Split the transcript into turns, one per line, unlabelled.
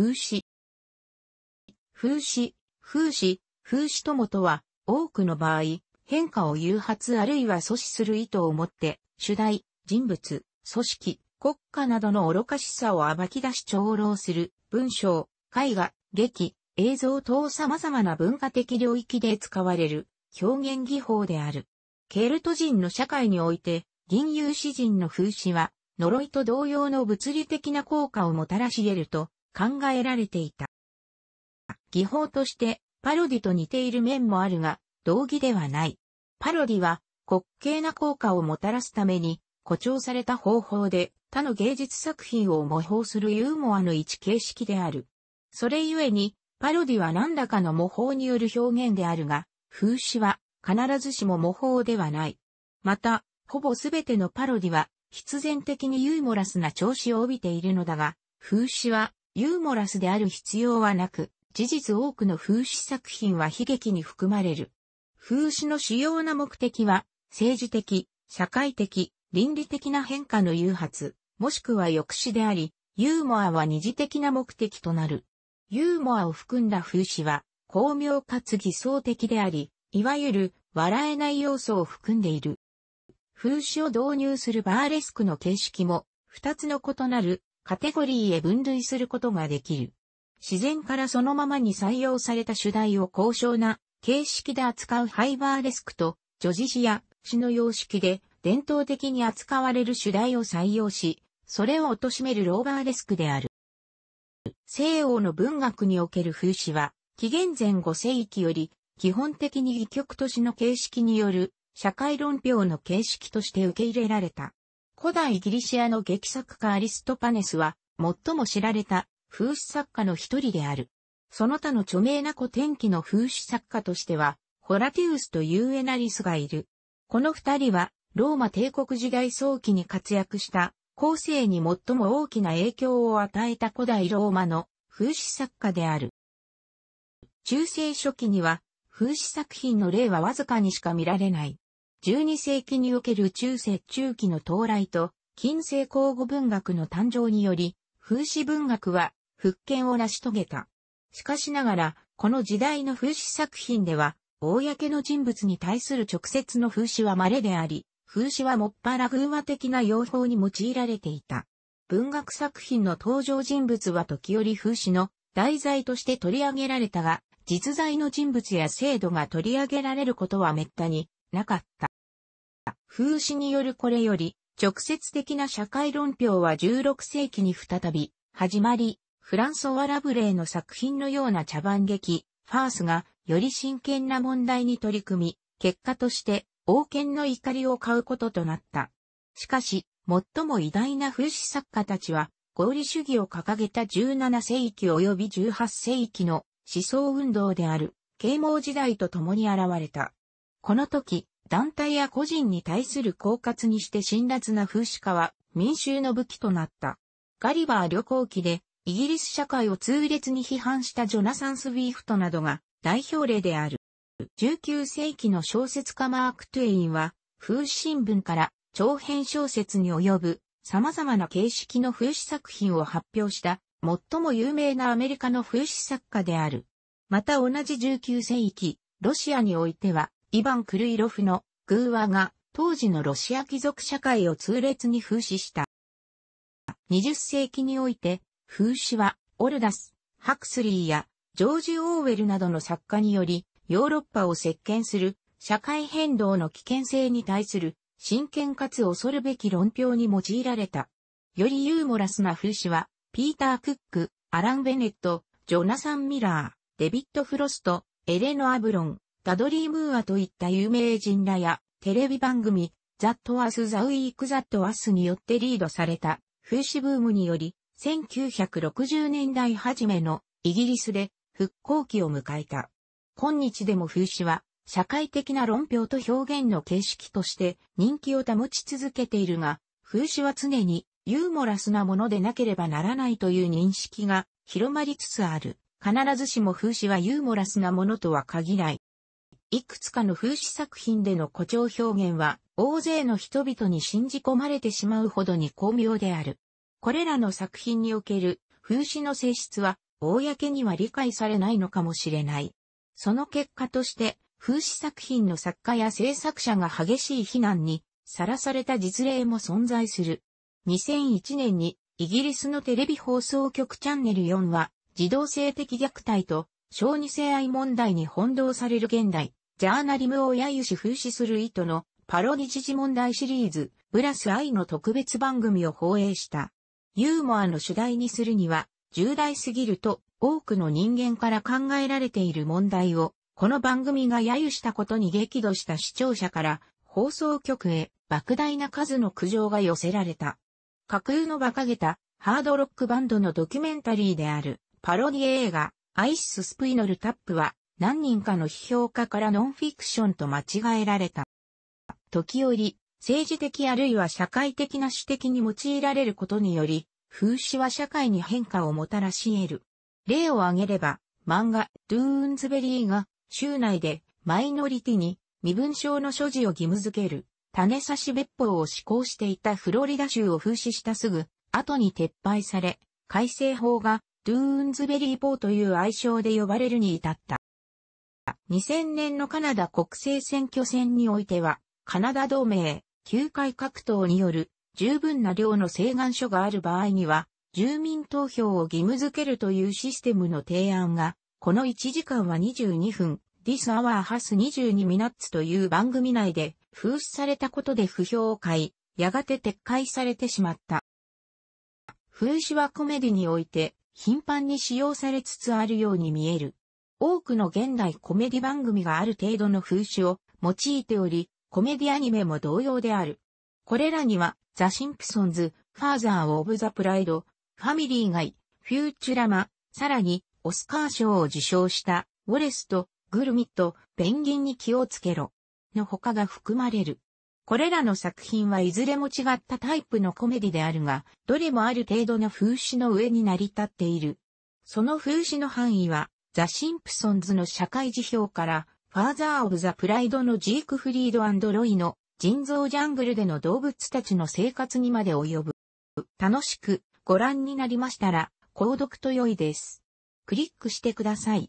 風刺。風刺、風刺、風刺ともとは、多くの場合、変化を誘発あるいは阻止する意図を持って、主題、人物、組織、国家などの愚かしさを暴き出し長老する、文章、絵画、劇、映像等様々な文化的領域で使われる表現技法である。ケルト人の社会において、銀融詩人の風刺は、呪いと同様の物理的な効果をもたらし得ると考えられていた。技法としてパロディと似ている面もあるが、同義ではない。パロディは滑稽な効果をもたらすために誇張された方法で他の芸術作品を模倣するユーモアの一形式である。それゆえに、パロディは何らかの模倣による表現であるが、風刺は必ずしも模倣ではない。また、ほぼすべてのパロディは必然的にユーモラスな調子を帯びているのだが、風刺はユーモラスである必要はなく、事実多くの風刺作品は悲劇に含まれる。風刺の主要な目的は、政治的、社会的、倫理的な変化の誘発、もしくは抑止であり、ユーモアは二次的な目的となる。ユーモアを含んだ風刺は、巧妙かつ偽装的であり、いわゆる笑えない要素を含んでいる。風刺を導入するバーレスクの形式も、二つの異なるカテゴリーへ分類することができる。自然からそのままに採用された主題を高尚な形式で扱うハイバーレスクと、女子詩や詩の様式で伝統的に扱われる主題を採用し、それを貶めるローバーレスクである。西欧の文学における風刺は、紀元前5世紀より、基本的に異曲都市の形式による社会論評の形式として受け入れられた。古代ギリシアの劇作家アリストパネスは、最も知られた風刺作家の一人である。その他の著名な古典記の風刺作家としては、ホラティウスとユーエナリスがいる。この二人は、ローマ帝国時代早期に活躍した、後世に最も大きな影響を与えた古代ローマの風刺作家である。中世初期には、風刺作品の例はわずかにしか見られない。12世紀における中世中期の到来と、近世交互文学の誕生により、風刺文学は復権を成し遂げた。しかしながら、この時代の風刺作品では、公の人物に対する直接の風刺は稀であり、風刺はもっぱら偶話的な用法に用いられていた。文学作品の登場人物は時折風刺の題材として取り上げられたが、実在の人物や制度が取り上げられることは滅多になかった。風刺によるこれより、直接的な社会論評は16世紀に再び、始まり、フランソワ・ラブレーの作品のような茶番劇、ファースが、より真剣な問題に取り組み、結果として、王権の怒りを買うこととなった。しかし、最も偉大な風刺作家たちは、合理主義を掲げた17世紀及び18世紀の思想運動である、啓蒙時代と共に現れた。この時、団体や個人に対する狡猾にして辛辣な風刺化は民衆の武器となった。ガリバー旅行記で、イギリス社会を痛烈に批判したジョナサン・スウィフトなどが代表例である。19世紀の小説家マーク・トゥエインは、風刺新聞から長編小説に及ぶ様々な形式の風刺作品を発表した最も有名なアメリカの風刺作家である。また同じ19世紀、ロシアにおいてはイヴァン・クルイロフの偶話が当時のロシア貴族社会を痛烈に風刺した。20世紀において、風刺は、オルダス、ハクスリーや、ジョージ・オーウェルなどの作家により、ヨーロッパを席巻する、社会変動の危険性に対する、真剣かつ恐るべき論評に用いられた。よりユーモラスな風刺は、ピーター・クック、アラン・ベネット、ジョナサン・ミラー、デビッド・フロスト、エレノ・アブロン、ダドリー・ムーアといった有名人らや、テレビ番組、ザ・トアス・ザ・ウィーク・ザ・トアスによってリードされた、風刺ブームにより、1960年代初めのイギリスで復興期を迎えた。今日でも風刺は、社会的な論評と表現の形式として人気を保ち続けているが、風刺は常にユーモラスなものでなければならないという認識が広まりつつある。必ずしも風刺はユーモラスなものとは限らない。いくつかの風刺作品での誇張表現は、大勢の人々に信じ込まれてしまうほどに巧妙である。これらの作品における風刺の性質は、公には理解されないのかもしれない。その結果として、風刺作品の作家や制作者が激しい非難にさらされた実例も存在する。2001年にイギリスのテレビ放送局チャンネル4は児童性的虐待と小児性愛問題に翻弄される現代、ジャーナリムを揶揄し風刺する意図のパロディ時事問題シリーズ、ブラス愛の特別番組を放映した。ユーモアの主題にするには、重大すぎると多くの人間から考えられている問題を、この番組が揶揄したことに激怒した視聴者から、放送局へ莫大な数の苦情が寄せられた。架空の馬鹿げたハードロックバンドのドキュメンタリーであるパロディ映画アイシス・スプイノル・タップは何人かの批評家からノンフィクションと間違えられた。時折、政治的あるいは社会的な指摘に用いられることにより、風刺は社会に変化をもたらし得る。例を挙げれば、漫画、ドゥーンズベリーが、州内でマイノリティに身分証の所持を義務付ける、種差し別法を施行していたフロリダ州を風刺したすぐ、後に撤廃され、改正法が、ドゥーンズベリー法という愛称で呼ばれるに至った。2000年のカナダ国政選挙戦においては、カナダ同盟、旧会各党による十分な量の請願書がある場合には、住民投票を義務付けるというシステムの提案が、この1時間は22分、This Hour Has 22 Minutes という番組内で風刺されたことで不評を買い、やがて撤回されてしまった。風刺はコメディにおいて頻繁に使用されつつあるように見える。多くの現代コメディ番組がある程度の風刺を用いており、コメディアニメも同様である。これらには、ザ・シンプソンズ、ファーザー・オブ・ザ・プライド、ファミリー・ガイ、フューチュラマ、さらに、オスカー賞を受賞した、ウォレスと、グルミット、ペンギンに気をつけろ、の他が含まれる。これらの作品はいずれも違ったタイプのコメディであるが、どれもある程度の風刺の上に成り立っている。その風刺の範囲はザ・シンプソンズの社会辞表から、ファーザー・オブ・ザ・プライドのジークフリードロイの人造ジャングルでの動物たちの生活にまで及ぶ。楽しくご覧になりましたら、購読と良いです。クリックしてください。